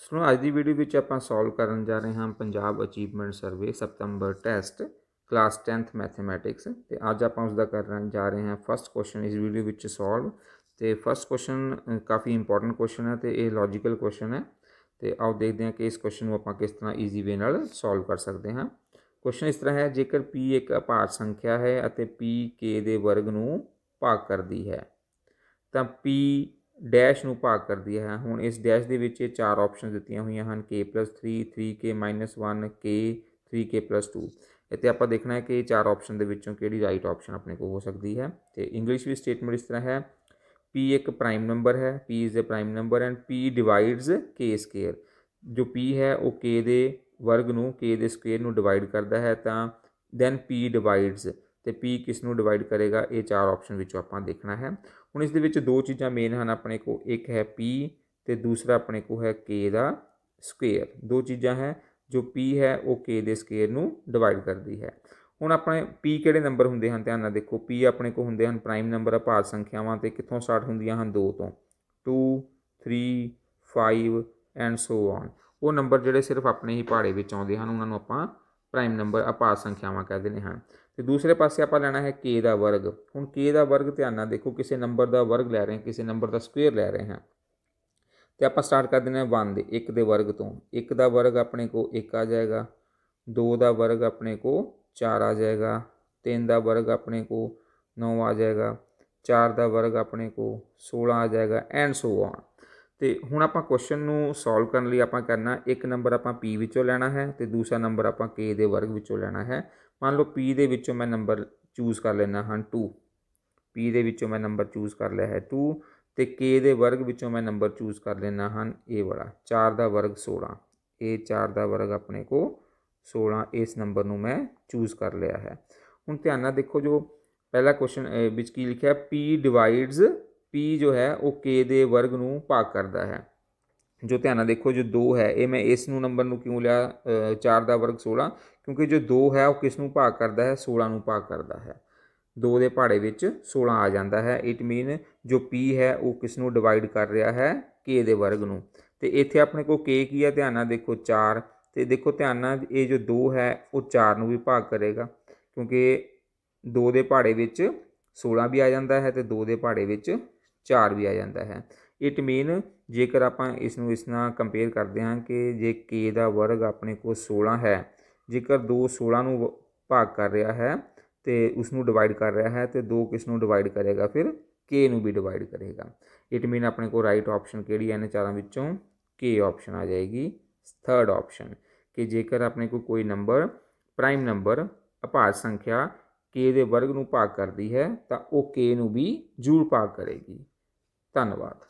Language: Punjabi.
ਸੋ ਅੱਜ ਦੀ ਵੀਡੀਓ ਵਿੱਚ ਆਪਾਂ ਸੋਲਵ ਕਰਨ ਜਾ ਰਹੇ ਹਾਂ ਪੰਜਾਬ ਅਚੀਵਮੈਂਟ ਸਰਵੇ ਸਤੰਬਰ ਟੈਸਟ ਕਲਾਸ 10th ਮੈਥਮੈਟਿਕਸ ਤੇ ਅੱਜ ਆਪਾਂ ਉਸ ਦਾ ਕਰਨ ਜਾ ਰਹੇ ਹਾਂ ਫਸਟ ਕੁਐਸਚਨ ਇਸ ਵੀਡੀਓ ਵਿੱਚ ਸੋਲਵ ਤੇ ਫਸਟ ਕੁਐਸਚਨ ਕਾਫੀ ਇੰਪੋਰਟੈਂਟ ਕੁਐਸਚਨ ਹੈ ਤੇ ਇਹ ਲੌਜੀਕਲ ਕੁਐਸਚਨ ਹੈ ਤੇ ਆਓ ਦੇਖਦੇ ਹਾਂ ਕਿ ਇਸ ਕੁਐਸਚਨ ਨੂੰ ਆਪਾਂ ਕਿਸ ਤਰ੍ਹਾਂ ਈਜ਼ੀ ਵੇ ਨਾਲ ਸੋਲਵ ਕਰ ਸਕਦੇ ਹਾਂ ਕੁਐਸਚਨ ਇਸ ਤਰ੍ਹਾਂ ਹੈ ਜੇਕਰ p ਇੱਕ ਅਪਾਰ ਸੰਖਿਆ ਹੈ ਅਤੇ p k ਦੇ ਵਰਗ ਨੂੰ ਭਾਗ ਕਰਦੀ ਹੈ ਤਾਂ p ਡੈਸ਼ ਨੂੰ ਭਾਗ ਕਰਦੀ ਹੈ ਹੁਣ ਇਸ ਡੈਸ਼ ਦੇ ਵਿੱਚ ਇਹ ਚਾਰ ਆਪਸ਼ਨਸ ਦਿੱਤੀਆਂ ਹੋਈਆਂ ਹਨ k 3 3k 1 k 3k 2 ਇੱਥੇ ਆਪਾਂ ਦੇਖਣਾ ਹੈ ਕਿ ਇਹ ਚਾਰ ਆਪਸ਼ਨ ਦੇ ਵਿੱਚੋਂ ਕਿਹੜੀ ਰਾਈਟ ਆਪਸ਼ਨ ਆਪਣੇ ਕੋਲ ਹੋ ਸਕਦੀ ਹੈ ਤੇ ਇੰਗਲਿਸ਼ ਵਿੱਚ ਸਟੇਟਮੈਂਟ ਇਸ ਤਰ੍ਹਾਂ ਹੈ p ਇੱਕ ਪ੍ਰਾਈਮ ਨੰਬਰ ਹੈ p is a prime number and p divides k square ਜੋ p ਹੈ ਉਹ k ਦੇ ਵਰਗ ਨੂੰ k ਦੇ ਸਕੁਅਰ ਨੂੰ ਡਿਵਾਈਡ ਕਰਦਾ ਹੈ ਤਾਂ ਦੈਨ p ਡਿਵਾਈਡਸ ਤੇ ਪੀ ਕਿਸ ਨੂੰ ਡਿਵਾਈਡ ਕਰੇਗਾ ਇਹ ਚਾਰ ਆਪਸ਼ਨ ਵਿੱਚੋਂ ਆਪਾਂ ਦੇਖਣਾ ਹੈ ਹੁਣ ਇਸ ਦੇ ਵਿੱਚ ਦੋ ਚੀਜ਼ਾਂ ਮੇਨ ਹਨ ਆਪਣੇ ਕੋ ਇੱਕ ਹੈ ਪੀ ਤੇ ਦੂਸਰਾ ਆਪਣੇ ਕੋ ਹੈ ਕੇ ਦਾ ਸਕੁਅਰ ਦੋ ਚੀਜ਼ਾਂ ਹੈ ਜੋ ਪੀ ਹੈ ਉਹ ਕੇ ਦੇ ਸਕੁਅਰ ਨੂੰ ਡਿਵਾਈਡ ਕਰਦੀ ਹੈ ਹੁਣ ਆਪਣੇ ਪੀ ਕਿਹੜੇ ਨੰਬਰ ਹੁੰਦੇ ਹਨ ਧਿਆਨ ਨਾਲ ਦੇਖੋ ਪੀ ਆਪਣੇ ਕੋ ਹੁੰਦੇ ਹਨ ਪ੍ਰਾਈਮ ਨੰਬਰ ਅਪਾਰ ਸੰਖਿਆਵਾਂ ਤੇ ਕਿੱਥੋਂ ਸਟਾਰਟ ਹੁੰਦੀਆਂ ਹਨ 2 ਤੋਂ 2 3 5 ਐਂਡ ਸੋ ਔਨ ਉਹ ਨੰਬਰ ਜਿਹੜੇ ਸਿਰਫ ਆਪਣੇ ਹੀ ਪਹਾੜੇ ਵਿੱਚ ਆਉਂਦੇ ਹਨ ਉਹਨਾਂ ਨੂੰ ਆਪਾਂ ਪ੍ਰਾਈਮ ਨੰਬਰ ਅਪਾਰ ਸੰਖਿਆਵਾਂ ਕਹਿੰਦੇ ਨੇ ਹਾਂ ਤੇ ਦੂਸਰੇ ਪਾਸੇ ਆਪਾਂ ਲੈਣਾ ਹੈ k ਦਾ ਵਰਗ ਹੁਣ k ਦਾ ਵਰਗ ਧਿਆਨ ਨਾਲ ਦੇਖੋ ਕਿਸੇ ਨੰਬਰ ਦਾ ਵਰਗ ਲੈ ਰਹੇ ਹਾਂ ਕਿਸੇ ਨੰਬਰ ਦਾ ਸਕੁਅਰ ਲੈ ਰਹੇ ਹਾਂ ਤੇ ਆਪਾਂ ਸਟਾਰਟ ਕਰ ਦਿੰਦੇ ਹਾਂ 1 ਦੇ 1 ਦੇ ਵਰਗ ਤੋਂ 1 ਦਾ ਵਰਗ ਆਪਣੇ ਕੋ 1 ਆ ਜਾਏਗਾ 2 ਦਾ ਵਰਗ ਆਪਣੇ ਕੋ 4 ਆ ਜਾਏਗਾ 3 ਦਾ ਵਰਗ ਆਪਣੇ ਕੋ 9 ਆ ਜਾਏਗਾ 4 ਦਾ ਵਰਗ ਆਪਣੇ ਕੋ 16 ਆ ਜਾਏਗਾ ਐਂਡ ਸੋ ਆਨ ਤੇ ਹੁਣ ਆਪਾਂ ਕੁਐਸਚਨ ਨੂੰ ਸੋਲਵ ਕਰਨ ਲਈ ਆਪਾਂ ਕਰਨਾ ਇੱਕ ਨੰਬਰ ਆਪਾਂ p ਵਿੱਚੋਂ ਲੈਣਾ ਹੈ ਤੇ ਦੂਸਰਾ ਨੰਬਰ ਆਪਾਂ k ਦੇ ਵਰਗ ਵਿੱਚੋਂ ਲੈਣਾ ਹੈ ਮੰਨ ਲਓ p ਦੇ ਵਿੱਚੋਂ ਮੈਂ ਨੰਬਰ ਚੂਜ਼ ਕਰ ਲੈਣਾ ਹਾਂ 2 p ਦੇ ਵਿੱਚੋਂ ਮੈਂ ਨੰਬਰ ਚੂਜ਼ ਕਰ ਲਿਆ ਹੈ 2 ਤੇ k ਦੇ ਵਰਗ ਵਿੱਚੋਂ ਮੈਂ ਨੰਬਰ ਚੂਜ਼ ਕਰ ਲੈਣਾ ਹਾਂ ਇਹ ਵਾਲਾ 4 ਦਾ ਵਰਗ 16 ਇਹ 4 ਦਾ ਵਰਗ ਆਪਣੇ ਕੋ 16 ਇਸ ਨੰਬਰ ਨੂੰ ਮੈਂ ਚੂਜ਼ ਕਰ ਲਿਆ ਹੈ ਹੁਣ ਧਿਆਨ ਨਾਲ ਦੇਖੋ ਜੋ ਪਹਿਲਾ ਕੁਐਸਚਨ ਵਿੱਚ ਕੀ ਲਿਖਿਆ p ਡਿਵਾਈਡਸ p ਜੋ ਹੈ ਉਹ k ਦੇ ਵਰਗ ਨੂੰ ਭਾਗ ਕਰਦਾ ਹੈ ਜੋ ਧਿਆਨ ਨਾਲ ਦੇਖੋ ਜੋ 2 ਹੈ ਇਹ ਮੈਂ ਇਸ ਨੂੰ ਨੰਬਰ ਨੂੰ ਕਿਉਂ ਲਿਆ 4 ਦਾ ਵਰਗ 16 ਕਿਉਂਕਿ ਜੋ 2 ਹੈ ਉਹ ਕਿਸ ਨੂੰ ਭਾਗ ਕਰਦਾ ਹੈ 16 ਨੂੰ ਭਾਗ ਕਰਦਾ ਹੈ 2 ਦੇ ਪਹਾੜੇ ਵਿੱਚ 16 ਆ ਜਾਂਦਾ ਹੈ ਇਟ ਮੀਨ ਜੋ p ਹੈ ਉਹ ਕਿਸ ਨੂੰ ਡਿਵਾਈਡ ਕਰ ਰਿਹਾ ਹੈ k ਦੇ ਵਰਗ ਨੂੰ ਤੇ ਇੱਥੇ ਆਪਣੇ ਕੋਲ k ਕੀ ਹੈ ਧਿਆਨ ਨਾਲ ਦੇਖੋ 4 ਤੇ ਦੇਖੋ ਧਿਆਨ ਨਾਲ ਇਹ ਜੋ 2 ਹੈ ਉਹ 4 ਨੂੰ ਵੀ ਭਾਗ ਕਰੇਗਾ ਕਿਉਂਕਿ 2 ਦੇ ਪਹਾੜੇ ਵਿੱਚ 16 ਵੀ ਆ ਜਾਂਦਾ ਹੈ ਤੇ 2 ਦੇ ਪਹਾੜੇ ਵਿੱਚ 4 ਵੀ ਆ ਜਾਂਦਾ ਹੈ ਇਟ ਮੀਨ ਜੇਕਰ ਆਪਾਂ ਇਸ ਨੂੰ ਇਸ ਨਾਲ ਕੰਪੇਅਰ ਕਰਦੇ ਹਾਂ ਕਿ ਜੇ k ਦਾ ਵਰਗ ਆਪਣੇ ਕੋਲ 16 ਹੈ ਜੇਕਰ 2 16 ਨੂੰ ਭਾਗ ਕਰ ਰਿਹਾ ਹੈ ਤੇ ਉਸ ਨੂੰ ਡਿਵਾਈਡ ਕਰ ਰਿਹਾ ਹੈ ਤੇ 2 ਕਿਸ ਨੂੰ ਡਿਵਾਈਡ ਕਰੇਗਾ ਫਿਰ k ਨੂੰ ਵੀ ਡਿਵਾਈਡ ਕਰੇਗਾ ਇਟ ਮੀਨ ਆਪਣੇ ਕੋਲ ਰਾਈਟ ਆਪਸ਼ਨ ਕਿਹੜੀ ਹੈ ਇਹਨਾਂ ਚਾਰਾਂ ਵਿੱਚੋਂ k ਆਪਸ਼ਨ ਆ ਜਾਏਗੀ ਥਰਡ ਆਪਸ਼ਨ ਕਿ ਜੇਕਰ ਆਪਣੇ ਕੋਲ ਕੋਈ ਨੰਬਰ ਪ੍ਰਾਈਮ ਨੰਬਰ ਅਭਾਜ ਸੰਖਿਆ k ਦੇ ਵਰਗ ਨੂੰ ਭਾਗ ਕਰਦੀ ਹੈ ਤਾਂ ਉਹ k ਨੂੰ ਵੀ ਜ਼ਰੂਰ ਭਾਗ ਕਰੇਗੀ ਧੰਨਵਾਦ